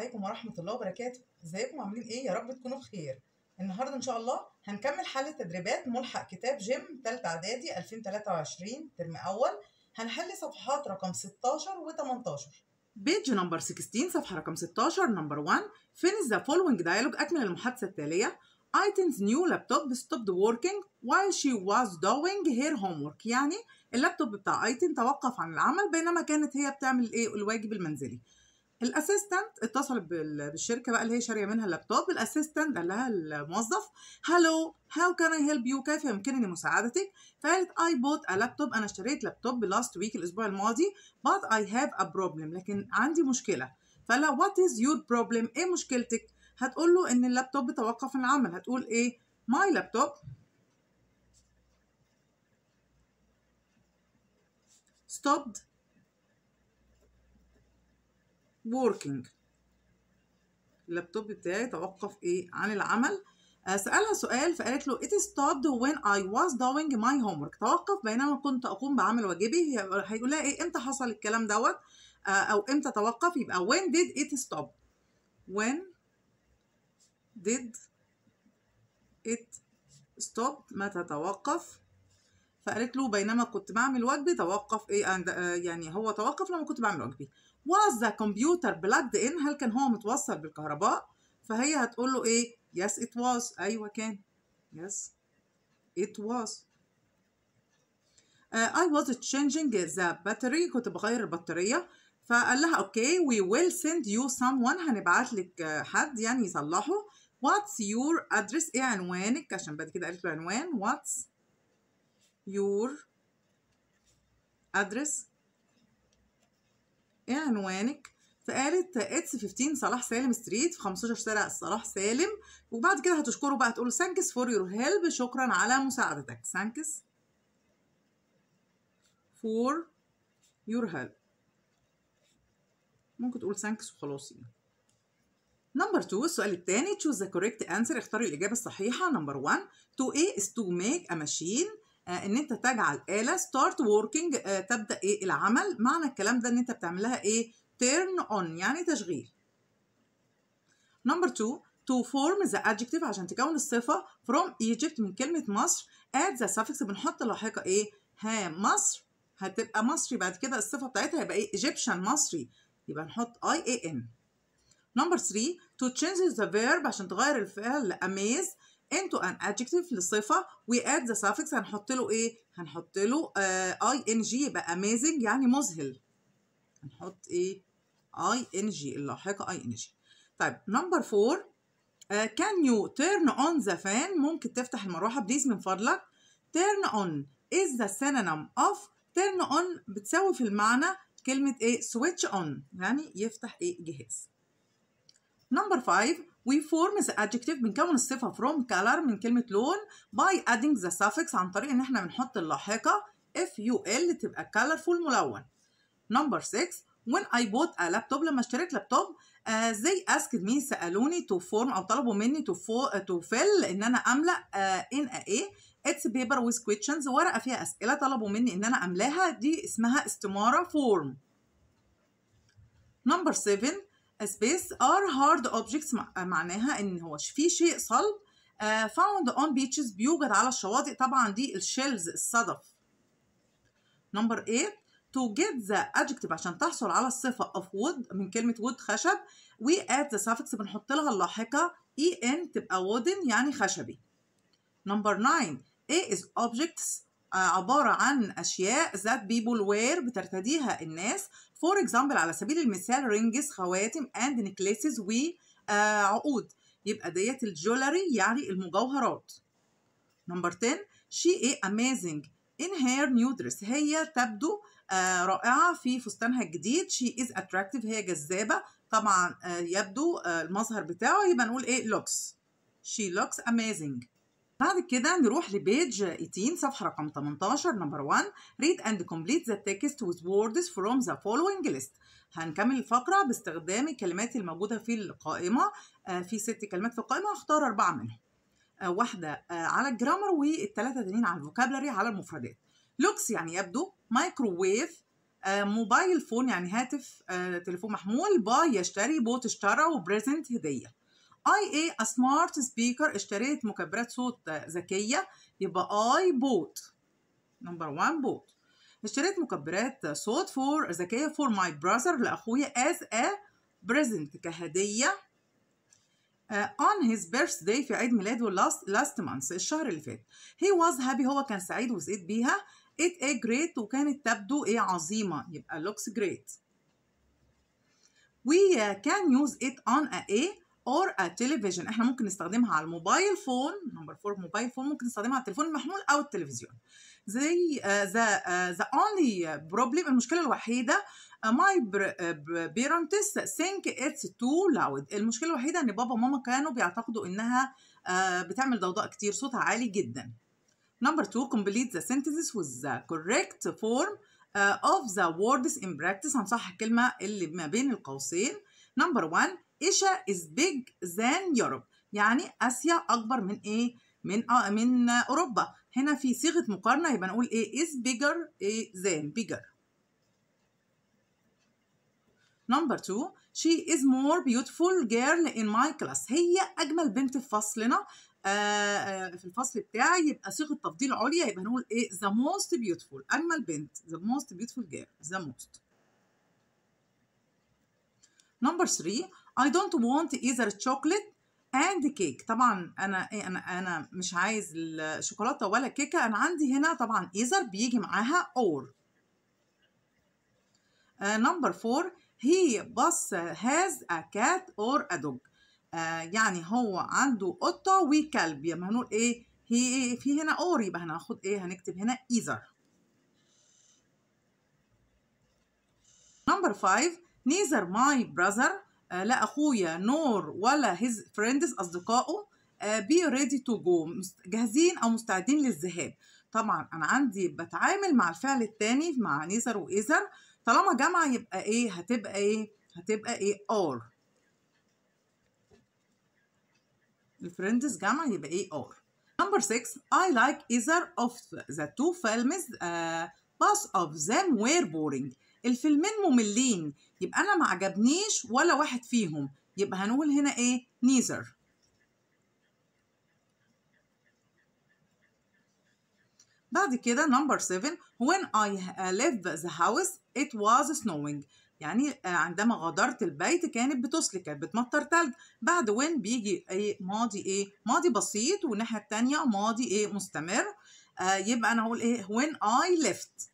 عليكم ورحمة الله وبركاته ازيكم عاملين ايه يا رب تكونوا بخير النهاردة ان شاء الله هنكمل حل تدريبات ملحق كتاب جيم ثالثه اعدادي 2023 ترم اول هنحل صفحات رقم 16 و18 بيج نمبر 16 صفحة رقم 16 نمبر 1 فينز ذا فولوينج دايلوج اكمل المحادثة التالية ايتنز نيو لابتوب ستوبد working شي واز دوينج هير هوم homework يعني اللابتوب بتاع ايتن توقف عن العمل بينما كانت هي بتعمل ايه الواجب المنزلي الاسيستنت اتصل بالشركه بقى اللي هي شاريه منها اللابتوب الاسيستنت قال لها الموظف هالو هاو كان اي هيلب يو كيف يمكنني مساعدتك فقالت اي بوت ا لابتوب انا اشتريت لابتوب لاست ويك الاسبوع الماضي بات اي هاف ا بروبلم لكن عندي مشكله فلا وات از يور بروبلم ايه مشكلتك هتقول له ان اللابتوب توقف عن العمل هتقول ايه ماي لابتوب stopped working اللابتوب بتاعي توقف ايه عن العمل آه، سألها سؤال فقالت له it stopped when I was doing my homework توقف بينما كنت أقوم بعمل واجبي هيقول لها إيه إمتى حصل الكلام دوت آه، أو إمتى توقف يبقى when did it stop when did it stop متى توقف فقالت له بينما كنت بعمل واجبي توقف إيه آه، يعني هو توقف لما كنت بعمل واجبي was the computer plugged in هل كان هو متوصل بالكهرباء فهي هتقول له ايه yes it was ايوه كان yes it was uh, I was changing the battery كنت بغير البطارية فقال لها اوكي okay, we will send you someone هنبعت لك حد يعني يصلحه what's your address ايه عنوانك عشان بعد كده قالت له عنوان what's your address ايه عنوانك فقالت اتس 15 صلاح سالم ستريت في 15 شارع صلاح سالم وبعد كده هتشكره بقى تقول ثانكس فور يور هيلب شكرا على مساعدتك ثانكس فور يور هيلب ممكن تقول ثانكس وخلاص يعني نمبر 2 السؤال الثاني تشوز ذا كوريكت انسر اختاري الاجابه الصحيحه نمبر 1 تو ايه از تو ميك ا ماشين آه، ان انت تجعل آلة ستارت آه، وركينج تبدا ايه العمل معنى الكلام ده ان انت بتعملها ايه تيرن اون يعني تشغيل نمبر 2 to form the adjective عشان تكون الصفة from Egypt من كلمة مصر add the suffix بنحط لاحقة ايه ها مصر هتبقى مصري بعد كده الصفة بتاعتها هيبقى ايه Egyptian مصري يبقى نحط I اي ان نمبر 3 to change the verb عشان تغير الفعل amaze into an adjective لصفه we add the suffix هنحط له ايه هنحط له اي ing يبقى amazing يعني مذهل هنحط ايه ing اللاحقه ing. طيب number طيب uh, can you turn on the fan؟ ممكن تفتح المروحه بليز من فضلك turn on is the synonym of turn on بتساوي في المعنى كلمه ايه switch on يعني يفتح ايه جهاز number five we form the adjective بنكون الصفة from color من كلمة لون by adding the suffix عن طريق إن إحنا بنحط اللاحقة f u l تبقى colorful ملون. Number six when I bought a laptop لما اشتريت لابتوب uh, they asked me سألوني to form أو طلبوا مني to, for, uh, to fill إن أنا أملأ uh, in a A it's paper with questions ورقة فيها أسئلة طلبوا مني إن أنا أملاها دي اسمها استمارة form. Number seven space are hard objects معناها ان هو في شيء صلب آه، found on beaches بيوجد على الشواطئ طبعا دي الشيلز الصدف number 8 to get the adjective عشان تحصل على الصفة of wood من كلمة wood خشب we add the suffix بنحط لها اللاحقة en تبقى wooden يعني خشبي number 9 A is objects آه، عبارة عن أشياء that people wear بترتديها الناس فور اكزامبل على سبيل المثال رينجز خواتم اند نكليسز وعقود يبقى ديت الجولري يعني المجوهرات نمبر 10 شي اي اميزنج in her new dress هي تبدو آه رائعة في فستانها الجديد she is attractive هي جذابة طبعا آه يبدو آه المظهر بتاعه يبقى نقول ايه لوكس she looks amazing بعد كده نروح لبيج 18 صفحه رقم 18 نمبر 1 read and complete the text with words from the following list هنكمل الفقره باستخدام الكلمات الموجوده في القائمه آه، في ست كلمات في القائمه هختار اربعه منهم آه، واحده آه، على الجرامر والثلاثه تانيين على الفوكابلري على المفردات لوكس يعني يبدو مايكروويف موبايل فون يعني هاتف تليفون محمول باي يشتري بوت اشترى وبريزنت هديه I a smart speaker اشتريت مكبرات صوت ذكية يبقى I bought number one bought اشتريت مكبرات صوت فور ذكية for my brother لأخويا as a present كهدية uh, on his birthday في عيد ميلاده last, last month الشهر اللي فات he was happy هو كان سعيد وسعيد بيها it a great وكانت تبدو ايه عظيمة يبقى looks great we can use it on a, a or a television احنا ممكن نستخدمها على الموبايل فون نمبر 4 موبايل فون ممكن نستخدمها على التليفون المحمول او التلفزيون زي ذا ذا اونلي بروبلم المشكله الوحيده ماي بيرنتس سينك اتس تو لاود المشكله الوحيده ان بابا وماما كانوا بيعتقدوا انها uh, بتعمل ضوضاء كتير صوتها عالي جدا نمبر 2 complete the sentences with the correct form uh, of the words in practice هنصحح الكلمه اللي ما بين القوسين نمبر 1 Asia is big than Europe يعني آسيا أكبر من إيه؟ من آه من أوروبا هنا في صيغة مقارنة يبقى نقول إيه is bigger إيه than bigger Number two she is more beautiful girl in my class هي أجمل بنت في فصلنا آه في الفصل بتاعي يبقى صيغة تفضيل عليا يبقى هنقول إيه the most beautiful أجمل بنت the most beautiful girl the most Number three I don't want either chocolate and cake طبعا انا إيه، انا انا مش عايز الشوكولاته ولا كيكه انا عندي هنا طبعا either بيجي معاها or نمبر uh, 4 هي بص هاز ا كات اور ا دوج يعني هو عنده قطه وكلب يبقى هنقول ايه هي في هنا اور يبقى هناخد ايه هنكتب هنا ايذر نمبر 5 neither my brother آه، لا اخويا نور ولا هيز فريندز اصدقائه بي ريدي تو جو جاهزين او مستعدين للذهاب طبعا انا عندي بتعامل مع الفعل الثاني مع نيزر واذر طالما جمع يبقى ايه هتبقى ايه هتبقى ايه ار الفريندز جمع يبقى ايه ار number 6 I like either of the two films uh, آه، both of them were boring الفيلمين مملين يبقى انا ما عجبنيش ولا واحد فيهم يبقى هنقول هنا ايه نيزر بعد كده نمبر 7 when I left the house it was snowing يعني عندما غادرت البيت كانت بتسلك كانت بتمطر تلج بعد وين بيجي ايه ماضي ايه ماضي بسيط والناحيه الثانيه ماضي ايه مستمر آه يبقى انا هقول ايه when I left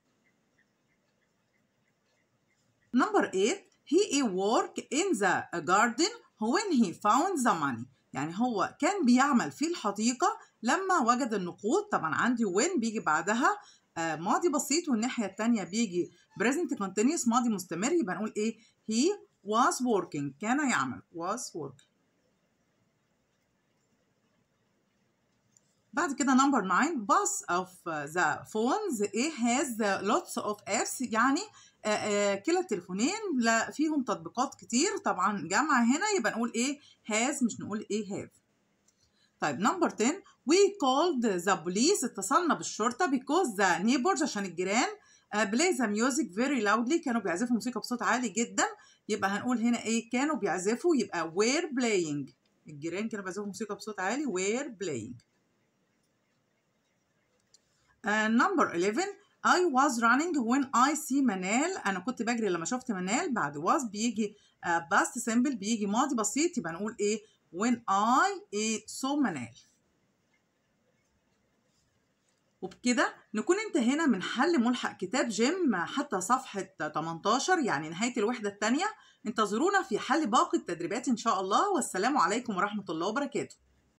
Number 8 he work in the garden when he found the money يعني هو كان بيعمل في الحديقة لما وجد النقود طبعا عندي when بيجي بعدها ماضي بسيط والناحية التانية بيجي present continuous ماضي مستمر يبقى نقول ايه he was working كان يعمل was working بعد كده number 9 bus of the phones it has lots of F's يعني كلا آه، التليفونين آه، لا فيهم تطبيقات كتير طبعا جمع هنا يبقى نقول ايه هاز مش نقول ايه هاف طيب نمبر 10 we called the police اتصلنا بالشرطة because the neighbors عشان الجيران آه، play the music very loudly كانوا بيعزفوا موسيقى بصوت عالي جدا يبقى هنقول هنا ايه كانوا بيعزفوا يبقى were playing الجيران كانوا بيعزفوا موسيقى بصوت عالي were playing uh, 11 I was running when I see منال أنا كنت بجري لما شفت منال بعد was بيجي uh, past simple بيجي ماضي بسيط يبقى نقول إيه when I إيه saw منال وبكده نكون انتهينا من حل ملحق كتاب جيم حتى صفحة 18 يعني نهاية الوحدة الثانية انتظرونا في حل باقي التدريبات إن شاء الله والسلام عليكم ورحمة الله وبركاته